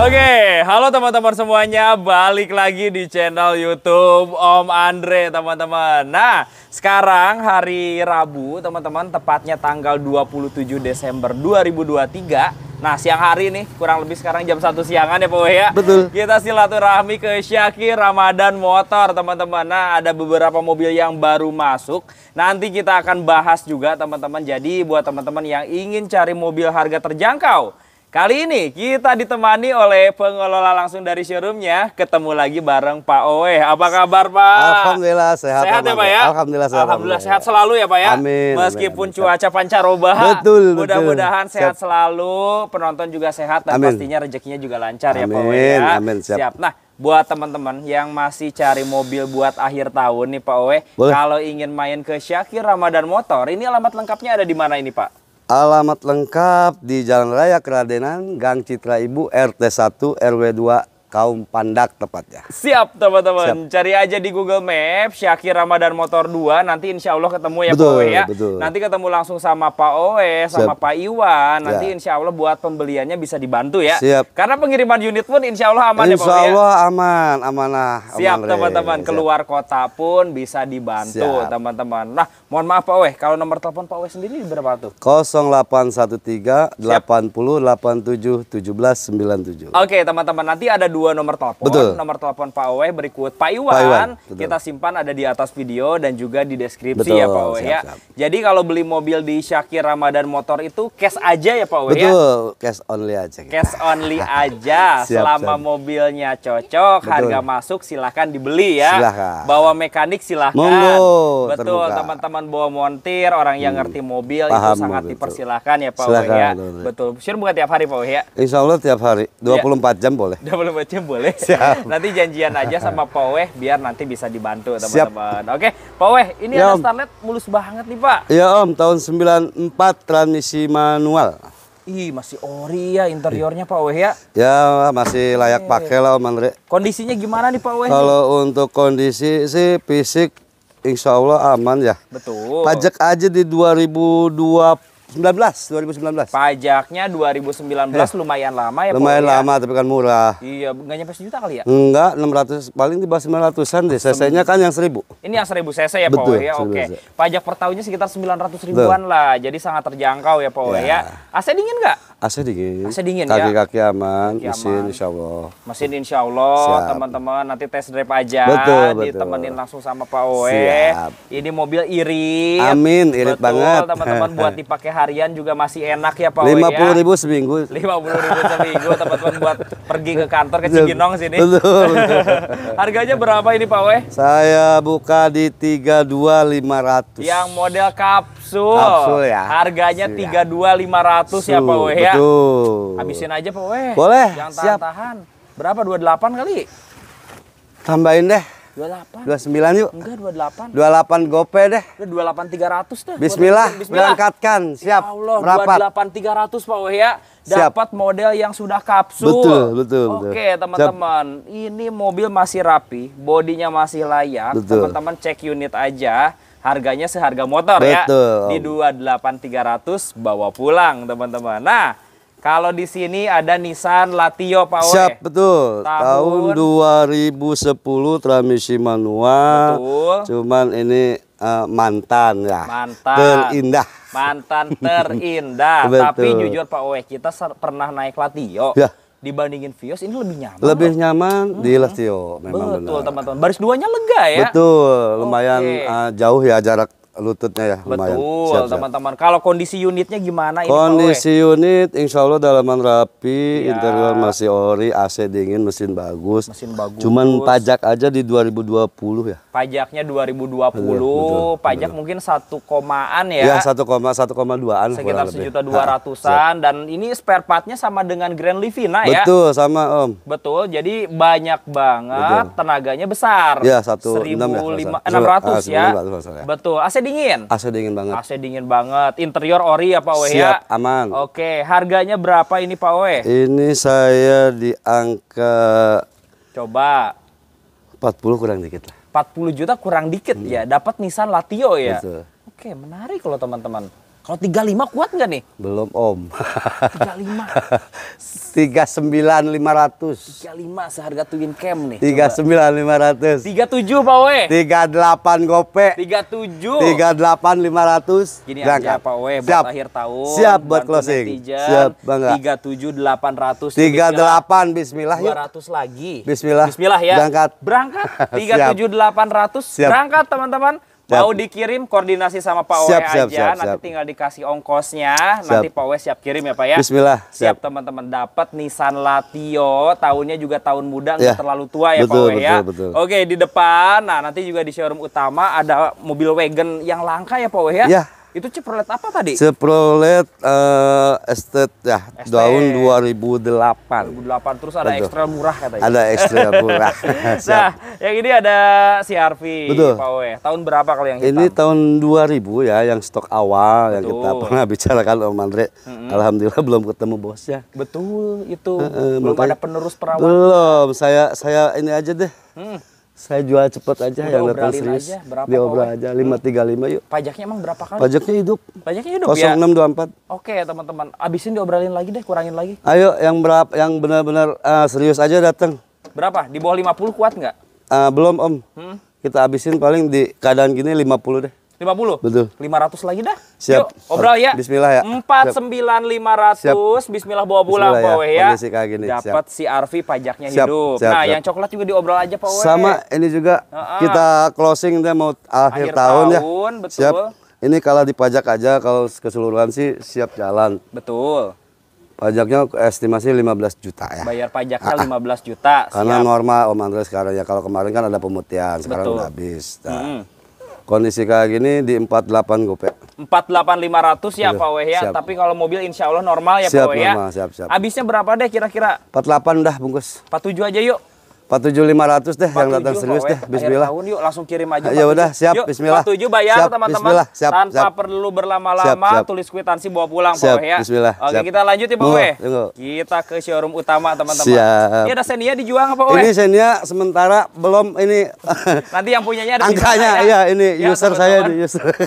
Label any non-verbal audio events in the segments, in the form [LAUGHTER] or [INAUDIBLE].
Oke, halo teman-teman semuanya, balik lagi di channel YouTube Om Andre, teman-teman. Nah, sekarang hari Rabu, teman-teman, tepatnya tanggal 27 Desember 2023. Nah, siang hari nih, kurang lebih sekarang jam 1 siangan ya, Pak ya. Betul. Kita silaturahmi ke Syakir Ramadan Motor, teman-teman. Nah, ada beberapa mobil yang baru masuk. Nanti kita akan bahas juga, teman-teman. Jadi, buat teman-teman yang ingin cari mobil harga terjangkau, Kali ini kita ditemani oleh pengelola langsung dari showroomnya. Ketemu lagi bareng Pak Owe. Apa kabar Pak? Alhamdulillah sehat. Sehat ya Pak ya? Alhamdulillah sehat. Alhamdulillah sehat selalu ya Pak ya? Amin. Meskipun amin, cuaca pancaroba. Betul, Mudah-mudahan sehat selalu. Penonton juga sehat dan amin. pastinya rezekinya juga lancar amin, ya Pak Owe ya. Amin, siap. siap. Nah buat teman-teman yang masih cari mobil buat akhir tahun nih Pak Owe. Kalau ingin main ke Syakir Ramadan Motor, ini alamat lengkapnya ada di mana ini Pak? Alamat lengkap di Jalan Raya Keradenan, Gang Citra Ibu, RT 1, RW 2, kaum pandak tepatnya. Siap teman-teman, cari aja di Google Maps Syakir Ramadan Motor 2 nanti insya Allah ketemu ya betul, Pak Owe ya. Betul. Nanti ketemu langsung sama Pak Owe, sama Siap. Pak Iwan, nanti ya. insya Allah buat pembeliannya bisa dibantu ya. Siap. Karena pengiriman unit pun insya Allah aman insya ya Pak Owe ya. Insya Allah ya? aman, amanah. Siap teman-teman, keluar kota pun bisa dibantu teman-teman. Nah mohon maaf Pak Owe, kalau nomor telepon Pak Owe sendiri berapa tuh? 0813 80 Oke teman-teman, nanti ada dua dua nomor telepon. Betul. Nomor telepon Pak Owe berikut Pak Iwan. Pak Iwan kita simpan ada di atas video dan juga di deskripsi betul, ya Pak Owe ya. siap, ya. Siap. Jadi kalau beli mobil di Syakir Ramadan Motor itu cash aja ya Pak Owe betul. ya. Betul, cash only aja. Kita. Cash only [LAUGHS] aja. siap, Selama siap. mobilnya cocok, betul. harga masuk silahkan dibeli ya. Silahkan. Bawa mekanik silahkan. Monggo. Betul, teman-teman bawa montir, orang yang hmm. ngerti mobil Paham, itu sangat dipersilahkan ya Pak Owe ya. Betul. Betul. Sure bukan tiap hari Pak Owe ya? Insya Allah tiap hari, 24 ya. jam boleh. 24 [LAUGHS] aja boleh. Siap. nanti janjian aja sama Poweh biar nanti bisa dibantu teman-teman. Oke, Poweh, ini ya, ada Starlet mulus banget nih Pak. Iya Om, tahun 94 transmisi manual. Ih, masih ori ya interiornya Pak Weh ya. Ya, masih layak pakai lah Om Andre. Kondisinya gimana nih Pak Weh? Kalau untuk kondisi sih fisik insya Allah aman ya. Betul. Pajak aja di 2020 19, 2019. Pajaknya 2019 ya. lumayan lama ya. Lumayan pokoknya. lama tapi kan murah. Iya, enggak nyampe sejuta kali ya? Enggak, 600 paling di bawah 900-an deh. CC-nya kan yang 1000. Ini yang 1000 CC ya, Pak ya. Oke. Okay. Pajak per tahunnya sekitar 900 ribuan Betul. lah. Jadi sangat terjangkau ya, Pak ya. ya. AC dingin enggak? AC dingin. AC dingin Kaki -kaki ya. Kaki-kaki aman, mesin aman. insya Allah. Mesin insya Allah, teman-teman nanti tes drive aja. Betul, betul. Ditemenin langsung sama Pak Oe. Eh. Siap. Ini mobil irit. Amin, irit banget. teman-teman [LAUGHS] buat dipakai harian juga masih enak ya Pak ya? Lima puluh ribu seminggu. Lima puluh ribu seminggu teman-teman buat pergi ke kantor ke Ciginong sini. Betul. [LAUGHS] Harganya berapa ini Pak Weh? Saya buka di tiga dua lima ratus. Yang model kapsul. Kapsul ya. Harganya ya. tiga dua lima ratus ya Pak Weh ya. Betul. Habisin aja Pak Weh. Boleh. Jangan tahan-tahan. Berapa delapan kali? Tambahin deh. 28. 29 yuk. Enggak 28. 28 gope deh. 28 300 deh. Bismillah, Bismillah. berangkatkan. Ya Siap. Ya Allah, merapat. 28 300 Pak Wehya dapat model yang sudah kapsul. Betul, betul, betul. Oke, teman-teman. Ini mobil masih rapi, bodinya masih layak. Teman-teman cek unit aja harganya seharga motor ya. Betul. ya. Di 28 300 bawa pulang, teman-teman. Nah, kalau di sini ada Nissan Latio Pak Oe. Siap, betul. Tahun, Tahun 2010 transmisi manual. Betul. Cuman ini uh, mantan ya. Mantan. Terindah. Mantan [LAUGHS] terindah. betul. Tapi jujur Pak Oe, kita pernah naik Latio. Ya dibandingin Vios ini lebih nyaman. Lebih nyaman hmm. di Latio. memang Betul, Betul teman-teman. Baris duanya lega ya. Betul, lumayan okay. uh, eh, jauh ya jarak lututnya ya lumayan. Betul teman-teman. Kalau kondisi unitnya gimana ini Kondisi unit insya Allah dalaman rapi, ya. interior masih ori, AC dingin, mesin bagus. Mesin bagus. Cuman pajak aja di 2020 ya. Pajaknya 2020, iya, betul, pajak betul. mungkin satu komaan ya. Iya satu koma satu koma duaan. Sekitar sejuta dua ratusan dan ini spare partnya sama dengan Grand Livina betul, ya. Betul sama Om. Betul. Jadi banyak banget, betul. tenaganya besar. Ya satu enam ya, Enam ratus ah, ya. ya. Betul. AC dingin. AC dingin banget. AC dingin banget. Interior ori ya Pak Siap, ya? Siap, aman. Oke, harganya berapa ini Pak Owe? Ini saya di angka Coba 40 kurang dikit lah. 40 juta kurang dikit ya. hmm. ya, dapat Nissan Latio ya. Betul. Oke, menarik loh teman-teman. Kalau 35 kuat nggak nih? Belum om. 35. 39500. 35 seharga Twin Cam nih. 39500. 37 Pak We. 38 gope. 37. 38500. Gini Berangkat. aja Pak We buat Siap. akhir tahun. Siap buat closing. Netizen, Siap bangga. 37800. 38 bismillah 200 lagi. Bismillah. Bismillah ya. Berangkat. Berangkat. 37800 [LAUGHS] berangkat teman-teman. Mau dikirim koordinasi sama Pak Owe siap, aja, siap, siap, nanti tinggal dikasih ongkosnya, siap. nanti Pak Owe siap kirim ya Pak ya. Bismillah. Siap, teman-teman dapat Nissan Latio, tahunnya juga tahun muda nggak yeah. terlalu tua ya betul, Pak Owe ya. Betul. Oke, di depan, nah nanti juga di showroom utama ada mobil wagon yang langka ya Pak Owe ya. Yeah itu ciprolet apa tadi? Ciprolet uh, estet ya ST. dua 2008. 2008 terus ada Betul. ekstra murah katanya. Ada ekstra [LAUGHS] murah. nah, yang ini ada CRV Betul. Pak Tahun berapa kalau yang hitam? Ini tahun 2000 ya yang stok awal Betul. yang kita pernah bicarakan Om Andre. -hmm. Alhamdulillah belum ketemu bosnya. Betul itu. Uh, uh, belum makanya, ada penerus perawat. Belum. Saya saya ini aja deh. Hmm saya jual cepet aja Udah yang datang serius. Aja, berapa Diobrol aja, lima tiga lima yuk. Pajaknya emang berapa kali? Pajaknya hidup. Pajaknya hidup 0624. ya? Oke teman-teman, abisin diobralin lagi deh, kurangin lagi. Ayo yang berapa, yang benar-benar uh, serius aja datang. Berapa? Di bawah lima puluh kuat nggak? Uh, belum om. Hmm? Kita abisin paling di keadaan gini lima puluh deh lima puluh, Betul. lima ratus lagi dah. Siap. Yuk, obrol ya. Bismillah ya. empat sembilan lima ratus, bismillah bawa pulang Pak Weh ya. ya. kayak gini. Dapat si Arfi pajaknya Siap. hidup. Siap. Nah, Siap. yang coklat juga diobrol aja Pak Weh. Sama ini juga uh -uh. kita closing dia mau akhir, akhir tahun, ya. tahun ya. betul. Siap. Ini kalau dipajak aja kalau keseluruhan sih siap jalan. Betul. Pajaknya estimasi 15 juta ya. Bayar pajaknya ah, 15 ah. juta. Siap. Karena normal Om Andre sekarang ya. Kalau kemarin kan ada pemutihan, sekarang udah habis. Nah, -hmm kondisi kayak gini di 48 gope. 48500 ya iya, Pak Weh ya. Siap. Tapi kalau mobil insya Allah normal ya Pak Weh ya. siap, siap. Habisnya berapa deh kira-kira? 48 dah bungkus. 47 aja yuk. 47500 deh 47, yang datang serius deh ya, bismillah. tahun yuk langsung kirim aja. Ya udah siap yuk, bismillah. 47 bayar teman-teman tanpa siap. perlu berlama-lama tulis kwitansi bawa pulang siap, Pak ya. Bismillah. Oke siap. kita lanjut ya Pak Weh. Kita ke showroom utama teman-teman. Ini ada Xenia dijual nggak Pak Weh? Ini Xenia sementara belum ini. Nanti yang punyanya ada. Angkanya ya, iya, ini ya, user saya ini user. [LAUGHS]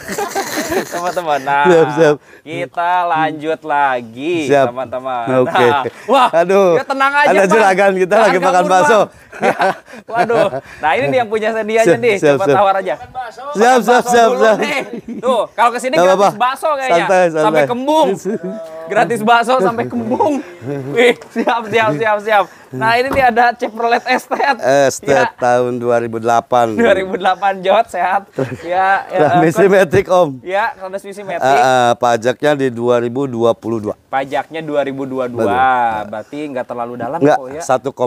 teman-teman. [LAUGHS] Nah, siap, siap. kita lanjut lagi, teman-teman. Oke. Okay. Nah, wah, aduh. Ya tenang aja. Ada juragan kita lagi makan bakso. [LAUGHS] ya, waduh. Nah, ini nih yang punya sendi aja nih. Siap, siap. tawar aja. Siap, siap, siap, siap. Tuh, kalau kesini gratis bakso kayaknya. Santai, santai. Sampai kembung. [LAUGHS] Gratis bakso sampai kembung. Wih, siap, siap, siap, siap. Nah, ini nih ada Chevrolet Estate. Estet ya. tahun 2008. 2008 jod sehat. Ya, ya eh, transmisi uh, metrik, Om. Ya, transmisi metrik. Uh, eh, uh, eh, pajaknya di 2022. Pajaknya 2022. Betul. Berarti nggak terlalu dalam nggak, Pak Oya. 1,6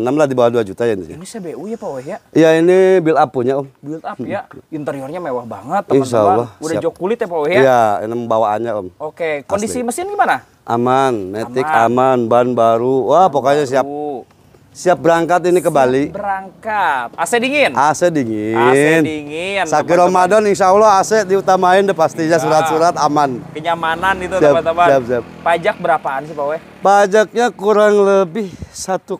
lah di bawah 2 juta ya ini. Ini CBU ya Pak Oya? Ya, iya, ini build up punya, Om. Build up ya. Interiornya mewah banget, teman-teman. Udah jok kulit ya Pak Oya? Iya, ini bawaannya, Om. Oke, kondisi Kondisi mesin gimana? Aman, metik aman, aman ban baru. Wah, ban pokoknya baru. siap. Siap berangkat ini ke siap Bali. Berangkat. AC dingin. AC dingin. AC dingin. Sakit Ramadan insya Allah AC diutamain deh pastinya iya. surat-surat aman. Kenyamanan itu teman-teman. Pajak berapaan sih Pak Weh? Pajaknya kurang lebih 1,6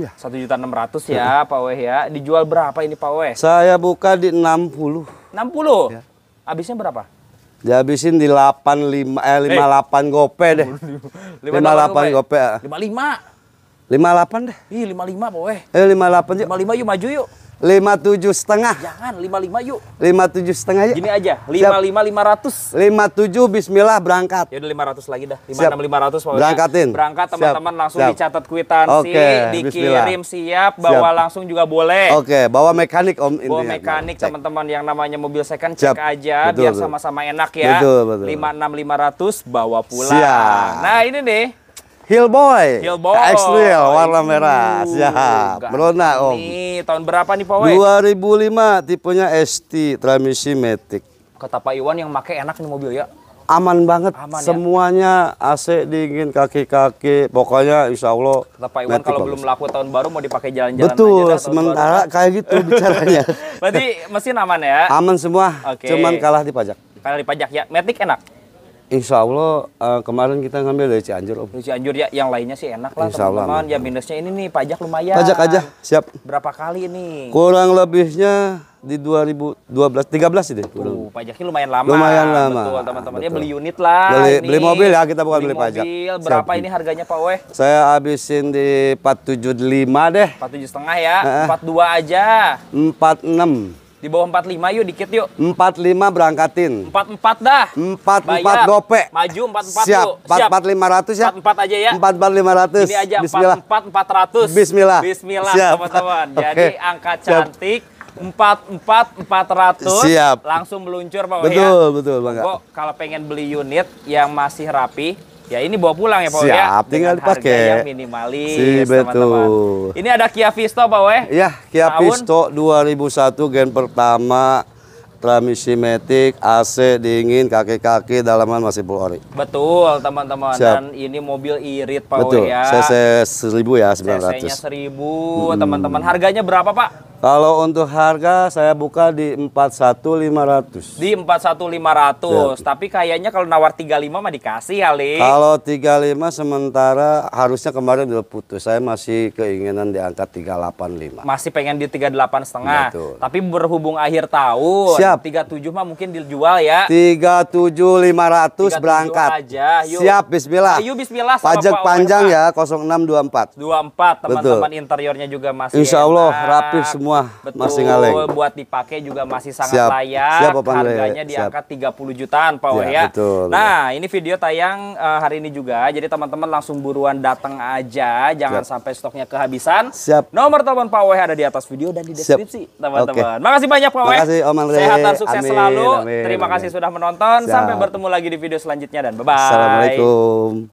ya. 1 juta 600 ya, ya Pak Weh ya. Dijual berapa ini Pak Weh? Saya buka di 60. 60? Ya. Habisnya berapa? Dihabisin di 85 eh 58 eh. hey. gope deh. 58 [LAUGHS] gope. 55. 58 ah. deh. Ih, 55 boe. Eh 58 yuk. 55 yuk maju yuk lima tujuh setengah jangan lima lima yuk lima tujuh setengah yuk gini aja lima lima lima ratus lima tujuh Bismillah berangkat ya udah lima ratus lagi dah lima enam lima ratus berangkatin berangkat teman-teman langsung siap. dicatat kuitansi, okay. dikirim siap bawa siap. langsung juga boleh oke bawa mekanik om bawa mekanik teman-teman yang namanya mobil second cek aja betul, biar sama-sama enak ya lima enam lima ratus bawa pulang siap. nah ini nih Hillboy. Hillboy. KX Real warna merah. Siap. Berona Om. Ini tahun berapa nih Pawe? 2005 tipenya ST transmisi matic. Kata Pak Iwan yang pakai enak nih mobil ya. Aman banget, Aman, ya? semuanya ya? AC dingin, kaki-kaki, pokoknya insya Allah. Kata Pak Iwan kalau belum laku tahun baru mau dipakai jalan-jalan Betul, sementara tahun kayak gitu [LAUGHS] bicaranya. Berarti mesin aman ya? Aman semua, okay. cuman kalah di pajak. Kalah di pajak ya, Matic enak? Insya Allah uh, eh, kemarin kita ngambil dari Cianjur Om. Dari Cianjur ya, yang lainnya sih enak lah teman-teman. Ya minusnya ini nih pajak lumayan. Pajak aja, siap. Berapa kali ini? Kurang lebihnya di 2012 13 ini. Uh, pajaknya lumayan lama. Lumayan lama. Betul teman-teman. Ya beli unit lah. Beli, ini. beli mobil ya, kita bukan beli, beli pajak. Mobil. Berapa siap. ini harganya Pak Weh? Saya habisin di 475 deh. 47 setengah ya. eh. 42 aja. 46. Di bawah 45 yuk dikit yuk. 45 berangkatin. 44 dah. 44 gope. Maju 44 Siap. Yuk. Siap. 44 500 ya. 44 aja ya. 44 500. Ini aja Bismillah. 44 400. Bismillah. Bismillah teman-teman. [LAUGHS] Okay. Jadi angka cantik. Siap empat empat empat ratus siap langsung meluncur pak betul ya. betul bang kok kalau pengen beli unit yang masih rapi Ya ini bawa pulang ya Pak Siap, ya. Siap, tinggal dipakai. yang minimalis si, betul. Teman-teman. Ini ada Kia Visto Pak Weh. Iya, Kia Tahun. Visto 2001 gen pertama transmisi metik, AC dingin, kaki-kaki dalaman masih full ori. Betul, teman-teman. Dan ini mobil irit Pak Betul. ya. CC 1000 ya, 900. CC-nya 1000, teman teman-teman. Harganya berapa, Pak? Kalau untuk harga saya buka di 41500. Di 41500, ya. tapi kayaknya kalau nawar 35 mah dikasih kali. Ya, kalau 35 sementara harusnya kemarin udah putus. Saya masih keinginan di angka 385. Masih pengen di 38 setengah. Betul. Tapi berhubung akhir tahun, Siap. 37 mah mungkin dijual ya. 37500 berangkat. Aja, yuk. Siap, bismillah. Ayo bismillah Pajak Pak panjang ya, empat. ya 0624. 24 teman-teman interiornya juga masih. Insyaallah rapi semua semua Betul, masih ngaleng. buat dipakai juga masih sangat siap, layak. Siap, di Harganya siap. puluh 30 jutaan Pak ya. ya. Betul, nah, ini video tayang uh, hari ini juga. Jadi teman-teman langsung buruan datang aja, jangan siap. sampai stoknya kehabisan. Siap. Nomor telepon Pak Weh ada di atas video dan di deskripsi, teman-teman. Okay. Makasih banyak Pak Weh. Makasih Om Andre. Sehat dan sukses amin, selalu. Amin, Terima amin. kasih sudah menonton. Siap. Sampai bertemu lagi di video selanjutnya dan bye-bye. Assalamualaikum.